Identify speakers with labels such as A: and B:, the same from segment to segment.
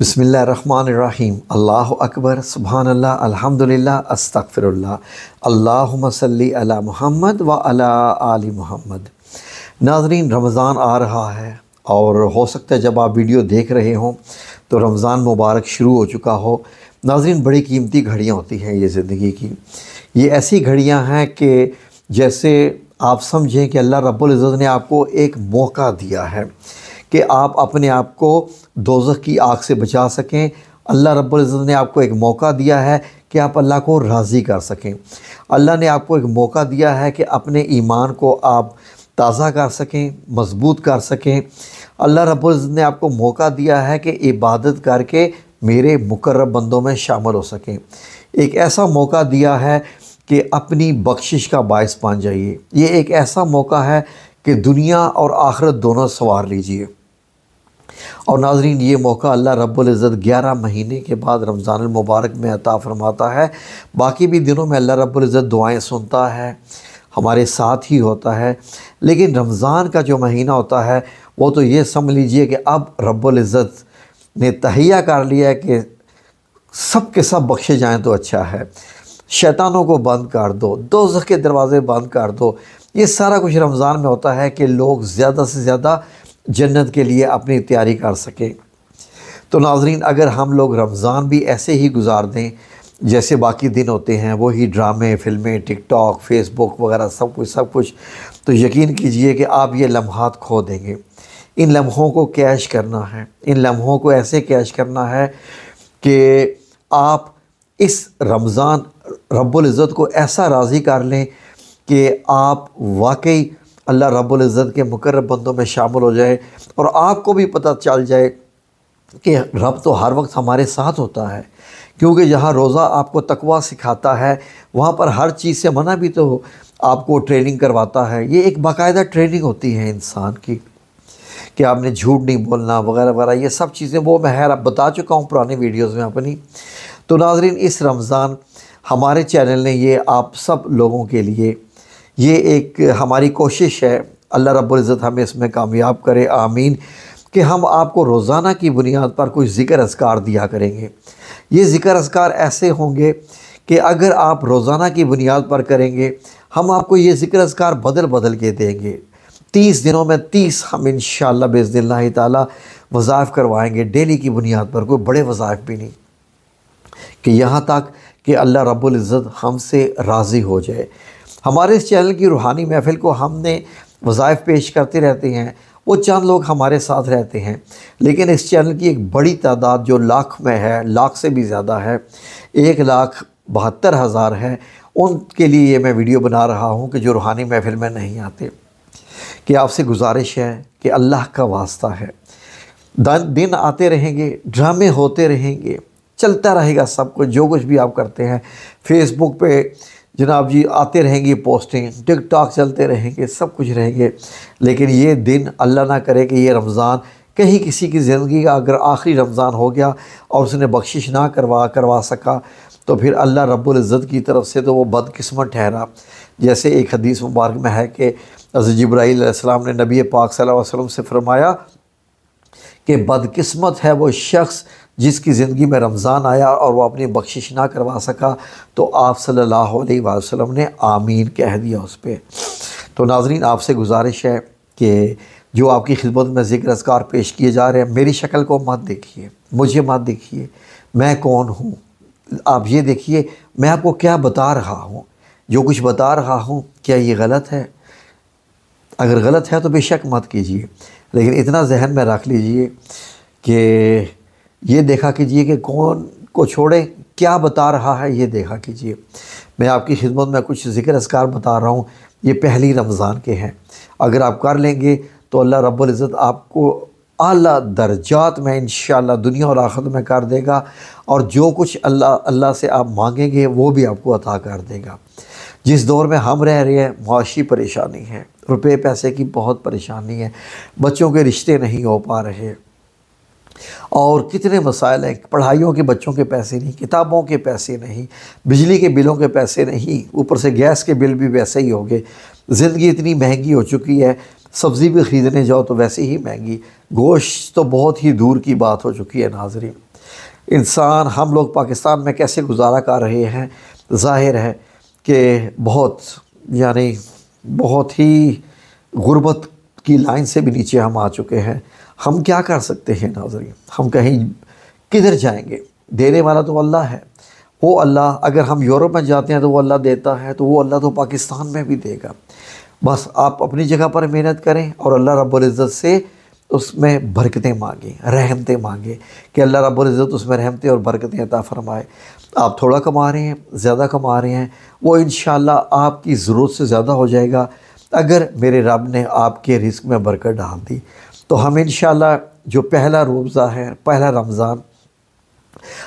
A: बसमीम अल्लाह अकबर सुबहान अल्लाह अल्हम्दुलिल्लाह अस्तगफिरुल्लाह अल्लाहुम्मा सल्ली अला मोहम्मद व अला आली मोहम्मद नाजरीन रमज़ान आ रहा है और हो सकता है जब आप वीडियो देख रहे हों तो रमज़ान मुबारक शुरू हो चुका हो नाजरीन बड़ी कीमती घड़ियाँ होती हैं ये ज़िंदगी की ये ऐसी घड़ियाँ हैं कि जैसे आप समझें कि अल्लाह रब्बुल इज़्ज़त ने आपको एक मौका दिया है कि आप अपने आप को दोजख की आग से बचा सकें अल्लाह रब्ज़त ने आपको एक मौका दिया है कि आप अल्लाह को राज़ी कर सकें अल्लाह ने आपको एक मौका दिया है कि अपने ईमान को आप ताज़ा कर सकें मजबूत कर सकें अल्लाह रब्ज़त ने आपको मौका दिया है कि इबादत करके मेरे मुकर्र बंदों में शामिल हो सकें एक ऐसा मौका दिया है कि अपनी बख्शिश का बायस बन जाइए ये एक ऐसा मौका है कि दुनिया और आखरत दोनों संवार लीजिए और नाजरीन ये मौका अल्लाह रब्ज़त ग्यारह महीने के बाद रमज़ान मुबारक में अता फरमाता है बाकी भी दिनों में अल्लाह रब्ज़त दुआएं सुनता है हमारे साथ ही होता है लेकिन रमज़ान का जो महीना होता है वो तो ये समझ लीजिए कि अब रब्ज़त ने तहिया कर लिया है कि सब के सब बख्शे जाएँ तो अच्छा है शैतानों को बंद कर दो दो के दरवाज़े बंद कर दो ये सारा कुछ रमज़ान में होता है कि लोग ज़्यादा से ज़्यादा जन्नत के लिए अपनी तैयारी कर सकें तो नाजरीन अगर हम लोग रमज़ान भी ऐसे ही गुजार दें जैसे बाकी दिन होते हैं वही ड्रामे फिल्में टिकटॉक फेसबुक वगैरह सब कुछ सब कुछ तो यकीन कीजिए कि आप ये लम्हात खो देंगे इन लम्हों को कैश करना है इन लम्हों को ऐसे कैश करना है कि आप इस रमज़ान रब्बुल इज़्ज़त को ऐसा राज़ी कर लें कि आप वाकई अल्लाह रब्बुल इज़्ज़त के मुकर बंदों में शामिल हो जाए और आपको भी पता चल जाए कि रब तो हर वक्त हमारे साथ होता है क्योंकि जहाँ रोज़ा आपको तकवा सिखाता है वहाँ पर हर चीज़ से मना भी तो आपको ट्रेनिंग करवाता है ये एक बाकायदा ट्रेनिंग होती है इंसान की कि आपने झूठ नहीं बोलना वगैरह वगैरह ये सब चीज़ें वो मैं हैर बता चुका हूँ पुराने वीडियोज़ में अपनी तो नाजरीन इस रमज़ान हमारे चैनल ने ये आप सब लोगों के लिए ये एक हमारी कोशिश है अल्लाह रब्ज़त हमें इसमें कामयाब करे आमीन कि हम आपको रोज़ाना की बुनियाद पर कुछ ज़िक्र असकार दिया करेंगे ये ज़िक्र असकार ऐसे होंगे कि अगर आप रोज़ाना की बुनियाद पर करेंगे हम आपको ये ज़िक्र असकार बदल बदल के देंगे तीस दिनों में तीस हम इन शेज़ल्ला ताली वज़ाइफ़ करवाएँगे डेली की बुनियाद पर कोई बड़े वज़ाइफ भी नहीं कि यहाँ तक कि अल्लाह रब्ज़त हमसे राज़ी हो जाए हमारे इस चैनल की रूहानी महफिल को हमने वज़ायफ़ पेश करते रहते हैं वो चंद लोग हमारे साथ रहते हैं लेकिन इस चैनल की एक बड़ी तादाद जो लाख में है लाख से भी ज़्यादा है एक लाख बहत्तर हज़ार है उनके लिए ये मैं वीडियो बना रहा हूँ कि जो रूहानी महफिल में नहीं आते कि आपसे गुजारिश है कि अल्लाह का वास्ता है दिन आते रहेंगे ड्रामे होते रहेंगे चलता रहेगा सब कुछ जो कुछ भी आप करते हैं फेसबुक पे जनाब जी आते रहेंगे पोस्टिंग टिक टॉक चलते रहेंगे सब कुछ रहेंगे लेकिन ये दिन अल्लाह ना करे कि ये रमज़ान कहीं किसी की ज़िंदगी का अगर आखिरी रमज़ान हो गया और उसने बख्शिश ना करवा करवा सका तो फिर अल्लाह रब्ज़त की तरफ से तो वो बदकस्मत ठहरा जैसे एक हदीस मुबारक में है कि जब्राईसम ने नबी पाक वसल्लम से फ़रमाया कि बदकस्मत है वो शख्स जिसकी ज़िंदगी में रमज़ान आया और वो अपनी बख्शिश ना करवा सका तो आप सल्लल्लाहु अलैहि वसल्लम ने आमीन कह दिया उस पर तो नाजरीन आपसे गुजारिश है कि जो आपकी खिदमत में जिक्र असकार पेश किए जा रहे हैं मेरी शक्ल को मत देखिए मुझे मत देखिए मैं कौन हूँ आप ये देखिए मैं आपको क्या बता रहा हूँ जो कुछ बता रहा हूँ क्या ये गलत है अगर गलत है तो बेशक मत कीजिए लेकिन इतना जहन में रख लीजिए कि ये देखा कीजिए कि कौन को छोड़े क्या बता रहा है ये देखा कीजिए मैं आपकी खिदमत में कुछ ज़िक्र असकार बता रहा हूँ ये पहली रमज़ान के हैं अगर आप कर लेंगे तो अल्लाह रब्ज़त आपको आला दर्जात में इन दुनिया और आखिर में कर देगा और जो कुछ अल्लाह अल्लाह से आप मांगेंगे वो भी आपको अता कर देगा जिस दौर में हम रह रहे हैं मुआशी परेशानी है रुपये पैसे की बहुत परेशानी है बच्चों के रिश्ते नहीं हो पा रहे और कितने मसाइल हैं पढ़ाइयों के बच्चों के पैसे नहीं किताबों के पैसे नहीं बिजली के बिलों के पैसे नहीं ऊपर से गैस के बिल भी वैसे ही हो गए ज़िंदगी इतनी महंगी हो चुकी है सब्ज़ी भी ख़रीदने जाओ तो वैसे ही महंगी गोश्त तो बहुत ही दूर की बात हो चुकी है नाज़री इंसान हम लोग पाकिस्तान में कैसे गुजारा कर रहे हैं ज़ाहिर है कि बहुत यानी बहुत ही गुर्बत की लाइन से भी नीचे हम आ चुके हैं हम क्या कर सकते हैं नाजरीन हम कहीं किधर जाएंगे देने वाला तो अल्लाह है वो अल्लाह अगर हम यूरोप में जाते हैं तो वो अल्लाह देता है तो वो अल्लाह तो पाकिस्तान में भी देगा बस आप अपनी जगह पर मेहनत करें और अल्लाह रब्ज़त से उसमें बरकतें मांगें रहमतें मांगें कि अल्लाह रब्ज़त उसमें रहमतें और बरकतें अता फ़रमाए आप थोड़ा कमा रहे हैं ज़्यादा कमा रहे हैं वो इन आपकी ज़रूरत से ज़्यादा हो जाएगा अगर मेरे रब ने आपके रिस्क में बरकत डाल दी तो हम इन जो पहला रोज़ा है पहला रमज़ान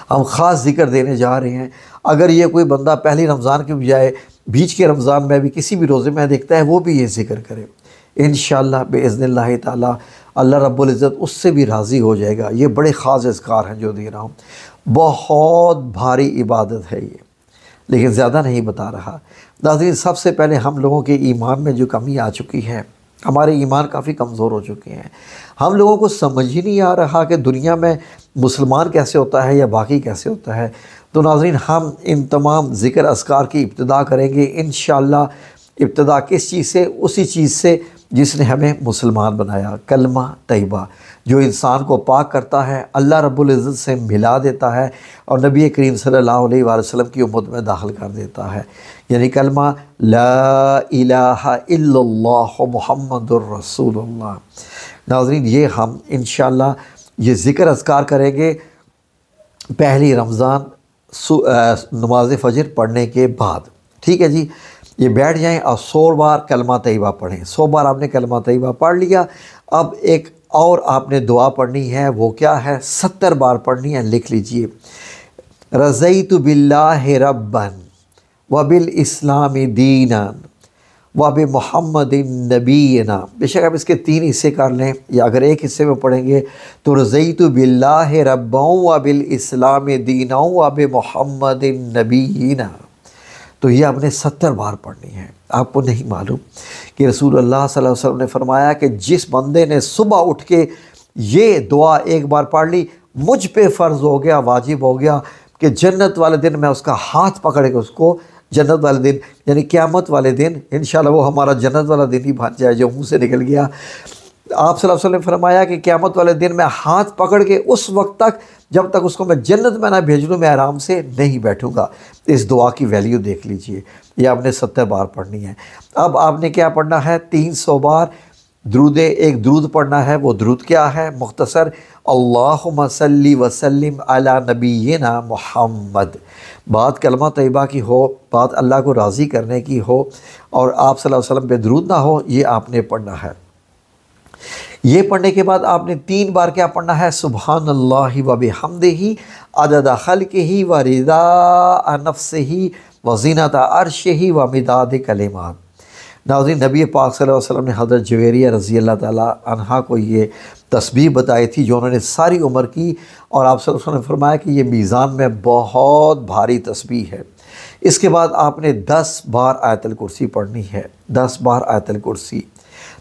A: हम ख़ास ज़िक्र देने जा रहे हैं अगर ये कोई बंदा पहले रमज़ान के बजाय बीच के रमज़ान में भी किसी भी रोज़े में देखता है वो भी ये ज़िक्र करे इन शाह बेज़न अल्लाह रब्ज़त उससे भी राज़ी हो जाएगा ये बड़े ख़ास इसकार हैं जो दे रहा हूँ बहुत भारी इबादत है ये लेकिन ज़्यादा नहीं बता रहा दादी सबसे पहले हम लोगों के ईमान में जो कमी आ चुकी है हमारे ईमान काफ़ी कमज़ोर हो चुके हैं हम लोगों को समझ ही नहीं आ रहा कि दुनिया में मुसलमान कैसे होता है या बाकी कैसे होता है तो नाजरीन हम इन तमाम ज़िक्र असकार की इब्तदा करेंगे इन इब्तदा किस चीज़ से उसी चीज़ से जिसने हमें मुसलमान बनाया कलमा तयबा जो इंसान को पाक करता है अल्लाह रब्बुल इज़्ज़त से मिला देता है और नबी करीम सल्लल्लाहु अलैहि वसल्लम की उम्मत में दाखिल कर देता है यानी कलमा ला इलाहा इल्लल्लाह मुहम्मदुर रसूलुल्लाह नाजरीन ये हम इन ये ज़िक्र असकार करेंगे पहली रमज़ान नमाज फजर पढ़ने के बाद ठीक है जी ये बैठ जाएं और सौ बार कलमा तयबा पढ़ें सौ बार आपने कलमा तयबा पढ़ लिया अब एक और आपने दुआ पढ़नी है वो क्या है सत्तर बार पढ़नी है लिख लीजिए रज़ई तो बिल्ला रबन वबिल इस्लामी दीना वब मोहम्मद नबीना बेशक आप इसके तीन हिस्से कर लें या अगर एक हिस्से में पढ़ेंगे तो रज़ई तो बिल्ला रबों वबिल इस्लाम दीना वब मोहम्मद नबीना तो ये आपने सत्तर बार पढ़नी है आपको नहीं मालूम कि रसूल अल्लाह वसल्लम ने फरमाया कि जिस बंदे ने सुबह उठ के ये दुआ एक बार पढ़ ली मुझ पे फ़र्ज़ हो गया वाजिब हो गया कि जन्नत वाले दिन मैं उसका हाथ पकड़ के उसको जन्नत वाले दिन यानी क़्यामत वाले दिन इन वो हमारा जन्नत वाला दिन ही भाग जाए जो मुँह से निकल गया आप सल्लल्लाहु अलैहि वसल्लम ने फरमाया कि क़्यामत वाले दिन मैं हाथ पकड़ के उस वक्त तक जब तक उसको मैं जन्नत में ना भेज लूँ मैं आराम से नहीं बैठूँगा इस दुआ की वैल्यू देख लीजिए ये आपने सत्तर बार पढ़नी है अब आपने क्या पढ़ना है तीन सौ बार द्रूद एक द्रूद पढ़ना है वो द्रुद क्या है मुख्तसर अल्लाहमसली वसलम अला नबीना मोहम्मद बात कलमा तैयबा की हो बात अल्लाह को राज़ी करने की हो और आप सल्लल्लाहु अलैहि वसल्लम पे द्रूद ना हो ये आपने पढ़ना है ये पढ़ने के बाद आपने तीन बार क्या पढ़ना है सुबहान अल्लाह वब हमदे ही अदद खल के ही व रिदा अनफ से ही व अरश ही व मिदाद कलेमान नाजी नबी पाक वसम ने हज़रत जवेरिया रज़ी अल्लाह तहा को ये तस्वीर बताई थी जो उन्होंने सारी उम्र की और आप सल ने फरमाया कि ये मीज़ान में बहुत भारी तस्वीर है इसके बाद आपने दस बार आयतल कुर्सी पढ़नी है दस बार आयतल कुर्सी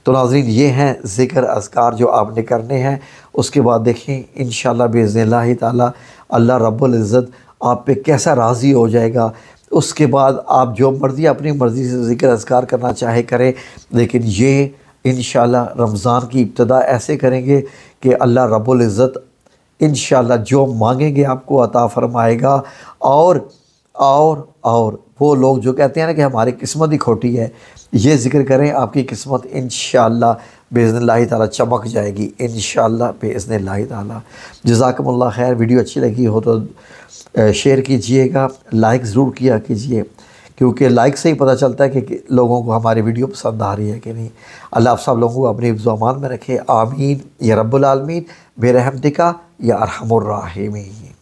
A: तो नाजरीन ये हैं ज़िक्र असकार जो आपने करने हैं उसके बाद देखें इन शज़न ही ताली अल्लाह आप पे कैसा राज़ी हो जाएगा उसके बाद आप जो मर्ज़ी अपनी मर्ज़ी से ज़िक्र असकार करना चाहे करें लेकिन ये इन रमज़ान की इब्तदा ऐसे करेंगे कि अल्लाह रबुल्ज़त इन जो मांगेंगे आपको अता फ़रमाएगा और और और वो लोग जो कहते हैं ना कि हमारी किस्मत ही खोटी है ये जिक्र करें आपकी किस्मत इन बेज़न लाही ताली चमक जाएगी इन बेज़न लाही ताली जजाकमल्ला खैर वीडियो अच्छी लगी हो तो शेयर कीजिएगा लाइक ज़रूर किया कीजिए क्योंकि लाइक से ही पता चलता है कि लोगों को हमारी वीडियो पसंद आ रही है कि नहीं अल्लाह आप सब लोगों को अपने अमान में रखे आमीन या रब्बुलमीन बेरहमदिका या अरहमर्राहमीन